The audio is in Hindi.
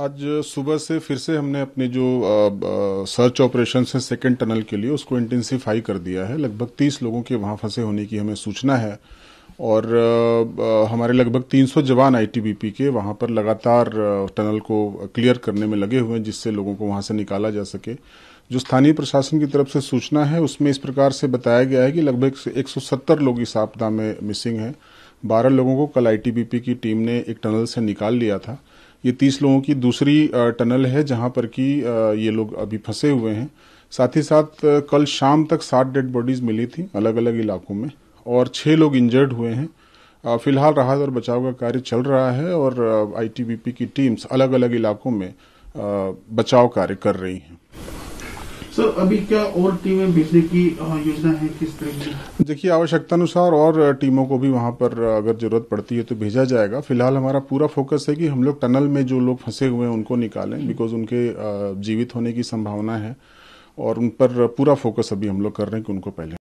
आज सुबह से फिर से हमने अपने जो आ, आ, सर्च ऑपरेशन है सेकेंड टनल के लिए उसको इंटेंसिफाई कर दिया है लगभग तीस लोगों के वहां फंसे होने की हमें सूचना है और आ, हमारे लगभग 300 जवान आईटीबीपी के वहाँ पर लगातार टनल को क्लियर करने में लगे हुए हैं जिससे लोगों को वहाँ से निकाला जा सके जो स्थानीय प्रशासन की तरफ से सूचना है उसमें इस प्रकार से बताया गया है कि लगभग 170 लोग इस आपदा में मिसिंग हैं 12 लोगों को कल आईटीबीपी की टीम ने एक टनल से निकाल लिया था ये तीस लोगों की दूसरी टनल है जहां पर कि ये लोग अभी फंसे हुए हैं साथ ही साथ कल शाम तक सात डेड बॉडीज मिली थी अलग अलग इलाकों में और छह लोग इंजर्ड हुए हैं फिलहाल राहत और बचाव का कार्य चल रहा है और आईटीबीपी की टीम्स अलग अलग इलाकों में बचाव कार्य कर रही हैं सर अभी क्या और टीमें भेजने की योजना है किस तरह की देखिए आवश्यकतानुसार और टीमों को भी वहाँ पर अगर जरूरत पड़ती है तो भेजा जाएगा फिलहाल हमारा पूरा फोकस है कि हम लोग टनल में जो लोग फंसे हुए हैं उनको निकालें हम्म। बिकॉज उनके जीवित होने की संभावना है और उन पर पूरा फोकस अभी हम लोग कर रहे हैं कि उनको पहले